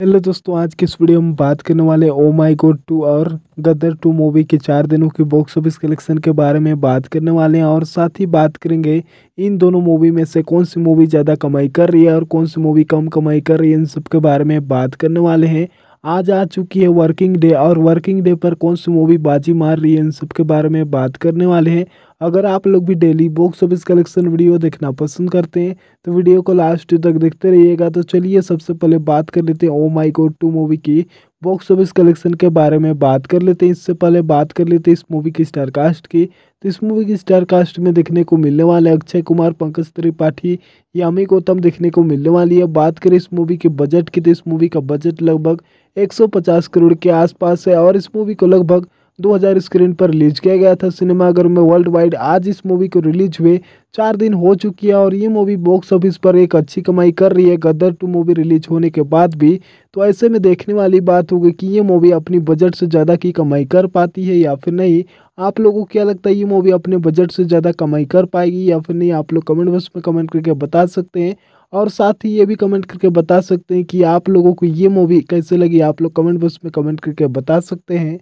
hello दोस्तों आज के इस वीडियो में बात करने वाले ओ माई गोड टू और गदर टू मूवी के चार दिनों की बॉक्स ऑफिस कलेक्शन के बारे में बात करने वाले हैं और साथ ही बात करेंगे इन दोनों मूवी में से कौन सी मूवी ज़्यादा कमाई कर रही है और कौन सी मूवी कम कमाई कर रही है इन सब के बारे में बात करने वाले हैं आज आ चुकी है वर्किंग डे और वर्किंग डे पर कौन सी मूवी बाजी मार रही है इन सब के बारे में बात करने वाले हैं अगर आप लोग भी daily box office collection video देखना पसंद करते हैं तो वीडियो को लास्ट तक देखते रहिएगा तो चलिए सबसे पहले बात कर लेते हैं oh my god two movie की बॉक्स ऑफिस कलेक्शन के बारे में बात कर लेते हैं इससे पहले बात कर लेते हैं इस मूवी की स्टारकास्ट कास्ट की तो इस मूवी की स्टार कास्ट में देखने को मिलने वाले अक्षय कुमार पंकज त्रिपाठी यामी गौतम देखने को मिलने वाली है बात करें इस मूवी के बजट की तो इस मूवी का बजट लगभग 150 करोड़ के आसपास है और इस मूवी को लगभग 2000 स्क्रीन पर रिलीज किया गया था सिनेमाघरों में वर्ल्ड वाइड आज इस मूवी को रिलीज हुए चार दिन हो चुकी है और ये मूवी बॉक्स ऑफिस पर एक अच्छी कमाई कर रही है गदर टू मूवी रिलीज होने के बाद भी तो ऐसे में देखने वाली बात होगी कि ये मूवी अपनी बजट से ज़्यादा की कमाई कर पाती है या फिर नहीं आप लोगों को क्या लगता है ये मूवी अपने बजट से ज़्यादा कमाई कर पाएगी या फिर नहीं आप लोग कमेंट बॉक्स में कमेंट करके बता सकते हैं और साथ ही ये भी कमेंट करके बता सकते हैं कि आप लोगों को ये मूवी कैसे लगी आप लोग कमेंट बॉक्स में कमेंट करके बता सकते हैं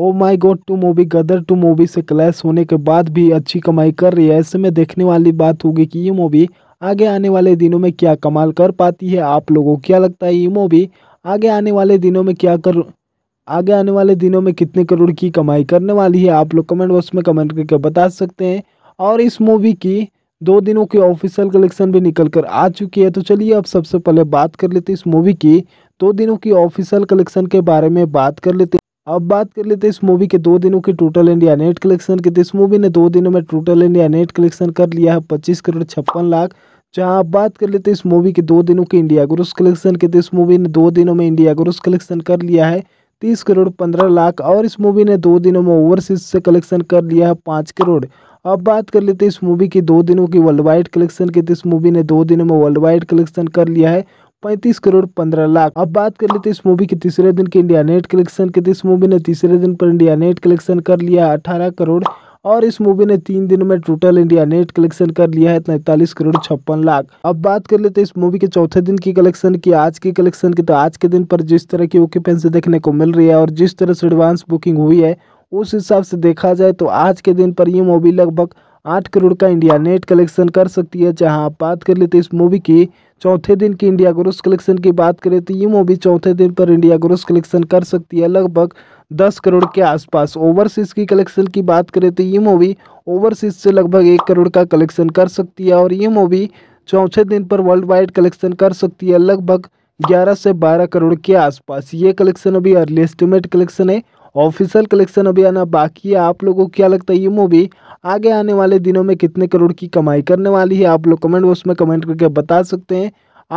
Oh oh my god two movie Gadar two movie से क्लैश होने के बाद भी अच्छी कमाई कर रही है ऐसे में देखने वाली बात होगी कि ये मूवी आगे आने वाले दिनों में क्या कमाल कर पाती है आप लोगों को क्या लगता है ये मूवी आगे आने वाले दिनों में क्या कर आगे आने वाले दिनों में कितने करोड़ की कमाई करने वाली है आप लोग कमेंट बॉक्स में कमेंट करके बता सकते हैं और इस मूवी की दो दिनों की ऑफिशियल कलेक्शन भी निकल कर आ चुकी है तो चलिए अब सबसे पहले बात कर लेते हैं इस मूवी की दो दिनों की ऑफिशियल कलेक्शन के बारे में बात कर लेते अब बात कर लेते हैं इस मूवी के दो दिनों की टोटल इंडिया नेट कलेक्शन की तो इस मूवी ने दो दिनों में टोटल इंडिया नेट कलेक्शन कर लिया है पच्चीस करोड़ छप्पन लाख जहां आप बात कर लेते हैं इस मूवी के दो दिनों के इंडिया ग्रोस कलेक्शन के तो इस मूवी ने दो दिनों में इंडिया ग्रोस कलेक्शन कर लिया है तीस करोड़ पंद्रह लाख और इस मूवी ने दो दिनों में ओवरसीज से कलेक्शन कर लिया है पाँच करोड़ अब बात कर लेते हैं इस मूवी की दो दिनों की वर्ल्ड वाइड कलेक्शन की तो इस मूवी ने दो दिनों में वर्ल्ड वाइड कलेक्शन कर लिया है पैंतीस करोड़ पंद्रह लाख अब बात कर लेते इस मूवी के तीसरे दिन के इंडिया नेट कलेक्शन के इस मूवी ने तीसरे दिन पर इंडिया नेट कलेक्शन कर लिया अठारह करोड़ और इस मूवी ने तीन दिन में टोटल इंडिया नेट कलेक्शन कर लिया है तैतालीस करोड़ छप्पन लाख अब बात कर लेते हैं इस मूवी के चौथे दिन की कलेक्शन की आज की कलेक्शन की तो आज के दिन पर जिस तरह की ऑक्यूपेंसी देखने को मिल रही है और जिस तरह से एडवांस बुकिंग हुई है उस हिसाब से देखा जाए तो आज के दिन पर ये मूवी लगभग आठ करोड़ का इंडिया नेट कलेक्शन कर सकती है जहां आप बात कर लेते हैं इस मूवी की चौथे दिन की इंडिया ग्रोस कलेक्शन की बात करें तो ये मूवी चौथे दिन पर इंडिया ग्रोस कलेक्शन कर सकती है लगभग दस करोड़ के आसपास ओवरसीज की कलेक्शन की बात करें तो ये मूवी ओवरसीज से लगभग एक करोड़ का कलेक्शन कर सकती है और ये मूवी चौथे दिन पर वर्ल्ड वाइड कलेक्शन कर सकती है लगभग ग्यारह से बारह करोड़ के आसपास ये कलेक्शन अभी अर्ली एस्टिमेट कलेक्शन है ऑफिशियल कलेक्शन अभी आना बाकी है आप लोगों को क्या लगता है ये मूवी आगे आने वाले दिनों में कितने करोड़ की कमाई करने वाली है आप लोग कमेंट बॉक्स में कमेंट करके बता सकते हैं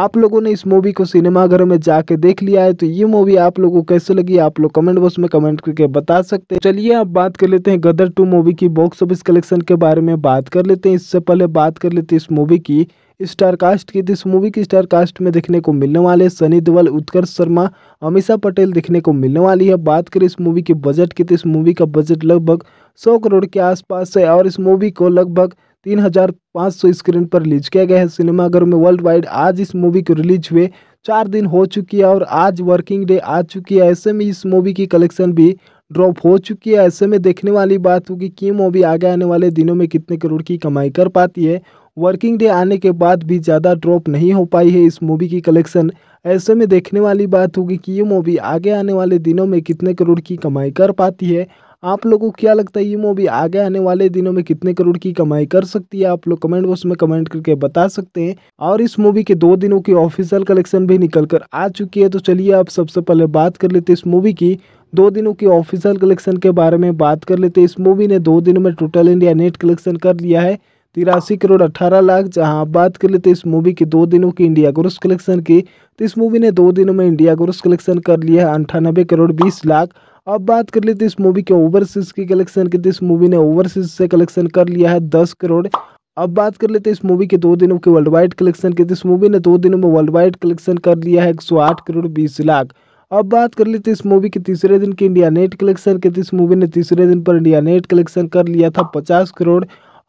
आप लोगों ने इस मूवी को सिनेमाघर में जाके देख लिया है तो ये मूवी आप लोगों को कैसे लगी आप लोग कमेंट बॉक्स में कमेंट करके बता सकते हैं चलिए अब बात कर लेते हैं गदर टू मूवी की बॉक्स ऑफिस कलेक्शन के बारे में बात कर लेते हैं इससे पहले बात कर लेते हैं इस मूवी की स्टार कास्ट की इस मूवी की स्टार कास्ट में देखने को मिलने वाले सनी देवल उत्कर्ष शर्मा अमीषा पटेल देखने को मिलने वाली है बात करें इस मूवी के बजट की तो इस मूवी का बजट लगभग सौ करोड़ के आसपास है और इस मूवी को लगभग तीन हजार पाँच सौ स्क्रीन पर रिलीज किया गया है सिनेमाघरों में वर्ल्ड वाइड आज इस मूवी को रिलीज हुए चार दिन हो चुकी है और आज वर्किंग डे आ चुकी है ऐसे में इस मूवी की कलेक्शन भी ड्रॉप हो चुकी है ऐसे में देखने वाली बात होगी कि मूवी आगे आने वाले दिनों में कितने करोड़ की कमाई कर पाती है वर्किंग डे आने के बाद भी ज़्यादा ड्रॉप नहीं हो पाई है इस मूवी की कलेक्शन ऐसे में देखने वाली बात होगी कि ये मूवी आगे आने वाले दिनों में कितने करोड़ की कमाई कर पाती है आप लोगों को क्या लगता है ये मूवी आगे आने वाले दिनों में कितने करोड़ की कमाई कर सकती है आप लोग कमेंट बॉक्स में कमेंट करके बता सकते हैं और इस मूवी के दो दिनों की ऑफिशियल कलेक्शन भी निकल कर आ चुकी है तो चलिए आप सबसे पहले बात कर लेते हैं इस मूवी की दो दिनों की ऑफिशियल कलेक्शन के बारे में बात कर लेते हैं इस मूवी ने दो दिनों में टोटल इंडिया नेट कलेक्शन कर लिया है तिरासी करोड़ अट्ठारह लाख जहां बात कर लेते इस मूवी के दो दिनों की इंडिया ग्रोस कलेक्शन की तो इस मूवी ने दो दिनों में इंडिया ग्रोस कलेक्शन कर लिया है अंठानबे करोड़ बीस लाख अब बात कर लेते हैं इस मूवी के ओवरसीज के कलेक्शन की तो इस मूवी ने ओवरसीज से कलेक्शन कर लिया है दस करोड़ अब बात कर लेते हैं इस मूवी के दो दिनों के वर्ल्ड वाइड कलेक्शन की तो इस मूवी ने दो दिनों में वर्ल्ड वाइड कलेक्शन कर लिया है एक सौ आठ करोड़ बीस लाख अब बात कर लेते इस मूवी के तीसरे दिन के इंडिया नेट कलेक्शन के इस मूवी ने तीसरे दिन पर इंडिया नेट कलेक्शन कर लिया था पचास करोड़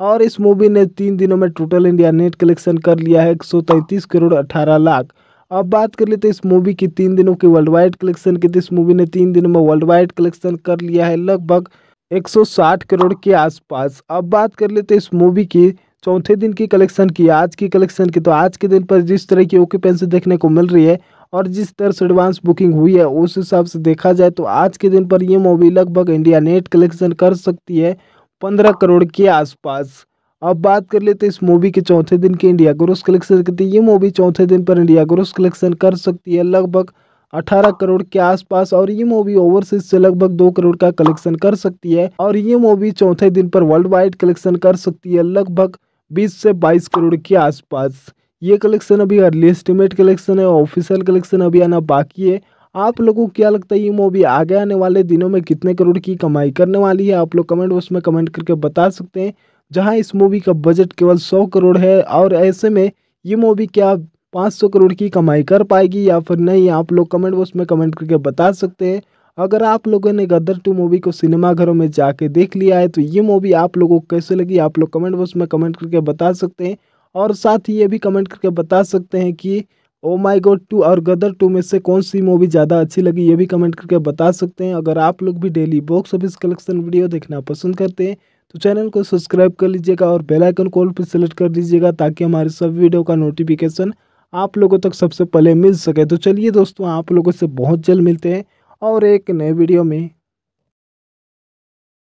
और इस मूवी ने तीन दिनों में टोटल इंडिया नेट कलेक्शन कर लिया है एक करोड़ अठारह लाख अब बात कर लेते हैं इस मूवी की तीन दिनों की वर्ल्ड वाइड कलेक्शन की इस मूवी ने तीन दिनों में वर्ल्ड वाइड कलेक्शन कर लिया है लगभग 160 करोड़ के आसपास अब बात कर लेते हैं इस मूवी की चौथे दिन की कलेक्शन की आज की कलेक्शन की तो आज के दिन पर जिस तरह की ऑक्यूपेंसी देखने को मिल रही है और जिस तरह से एडवांस बुकिंग हुई है उस हिसाब से देखा जाए तो आज के दिन पर यह मूवी लगभग इंडिया नेट कलेक्शन कर सकती है पंद्रह करोड़ के आसपास अब बात कर लेते हैं इस मूवी के चौथे दिन की इंडिया ग्रोस कलेक्शन करती ये मूवी चौथे दिन पर इंडिया ग्रोस कलेक्शन कर सकती है लगभग 18 करोड़ के आसपास और ये मूवी ओवरसीज से लगभग दो करोड़ का कलेक्शन कर सकती है और ये मूवी चौथे दिन पर वर्ल्ड वाइड कलेक्शन कर सकती है लगभग 20 से 22 करोड़ के आसपास ये कलेक्शन अभी अर्ली एस्टिमेट कलेक्शन है ऑफिशियल कलेक्शन अभी आना बाकी है आप लोगों को क्या लगता है ये मूवी आगे आने वाले दिनों में कितने करोड़ की कमाई करने वाली है आप लोग कमेंट बॉक्स में कमेंट करके बता सकते हैं जहां इस मूवी का बजट केवल सौ करोड़ है और ऐसे में ये मूवी क्या पाँच सौ करोड़ की कमाई कर पाएगी या फिर नहीं आप लोग कमेंट बॉक्स में कमेंट करके बता सकते हैं अगर आप लोगों ने गदर टू मूवी को सिनेमाघरों में जाके देख लिया है तो ये मूवी आप लोगों को कैसे लगी आप लोग कमेंट बॉक्स में कमेंट करके बता सकते हैं और साथ ही ये भी कमेंट करके बता सकते हैं कि ओ माई गोड टू और गदर टू में से कौन सी मूवी ज़्यादा अच्छी लगी ये भी कमेंट करके बता सकते हैं अगर आप लोग भी daily box office collection video देखना पसंद करते हैं तो चैनल को सब्सक्राइब कर लीजिएगा और बेल आइकन कॉल पर सेलेक्ट कर दीजिएगा ताकि हमारे सब वीडियो का नोटिफिकेशन आप लोगों तक सबसे पहले मिल सके तो चलिए दोस्तों आप लोगों से बहुत जल्द मिलते हैं और एक नए वीडियो में